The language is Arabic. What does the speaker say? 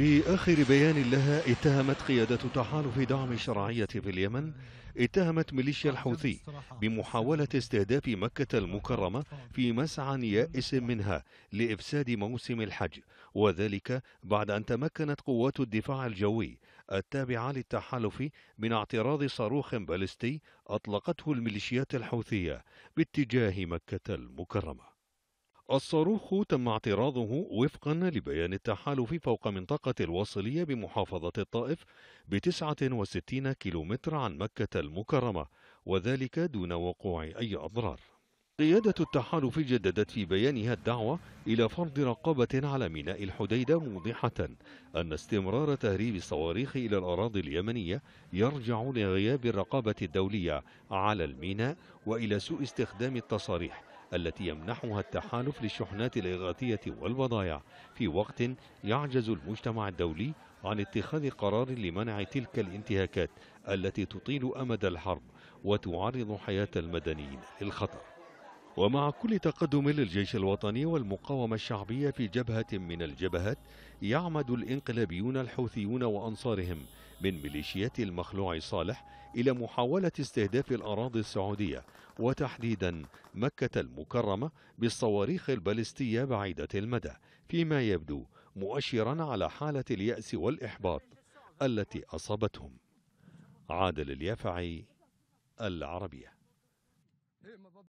في آخر بيان لها اتهمت قيادة تحالف دعم الشرعية في اليمن اتهمت ميليشيا الحوثي بمحاولة استهداف مكة المكرمة في مسعى يائس منها لإفساد موسم الحج وذلك بعد أن تمكنت قوات الدفاع الجوي التابعة للتحالف من اعتراض صاروخ باليستي أطلقته الميليشيات الحوثية باتجاه مكة المكرمة الصاروخ تم اعتراضه وفقا لبيان التحالف فوق منطقة الوصلية بمحافظة الطائف بتسعة وستين كيلومتر عن مكة المكرمة وذلك دون وقوع أي أضرار قيادة التحالف جددت في بيانها الدعوة إلى فرض رقابة على ميناء الحديدة موضحة أن استمرار تهريب الصواريخ إلى الأراضي اليمنية يرجع لغياب الرقابة الدولية على الميناء وإلى سوء استخدام التصاريح التي يمنحها التحالف للشحنات الإغاثية والبضائع في وقت يعجز المجتمع الدولي عن اتخاذ قرار لمنع تلك الانتهاكات التي تطيل أمد الحرب وتعرض حياة المدنيين للخطر ومع كل تقدم للجيش الوطني والمقاومة الشعبية في جبهة من الجبهات يعمد الإنقلابيون الحوثيون وأنصارهم من ميليشيات المخلوع صالح إلى محاولة استهداف الأراضي السعودية وتحديدا مكة المكرمة بالصواريخ البالستية بعيدة المدى فيما يبدو مؤشرا على حالة اليأس والإحباط التي أصابتهم عادل اليافعي العربية